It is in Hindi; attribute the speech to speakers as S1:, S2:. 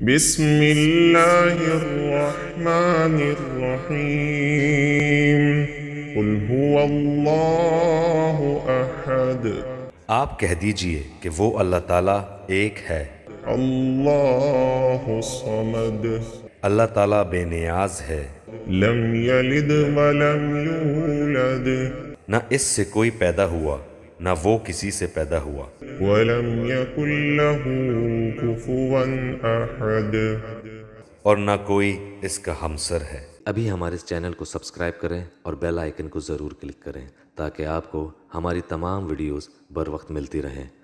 S1: بسم الله الرحمن الرحيم قل هو الله أحد
S2: आप कह दीजिए कि वो अल्लाह ताला एक है
S1: अल्लाह समद
S2: अल्लाह ताला बेनियाज है
S1: लम यलिद वलम यूलद
S2: ना इससे कोई पैदा हुआ न वो किसी से पैदा हुआ और न कोई इसका हमसर है अभी हमारे इस चैनल को सब्सक्राइब करें और बेल आइकन को ज़रूर क्लिक करें ताकि आपको हमारी तमाम वीडियोस बर वक्त मिलती रहें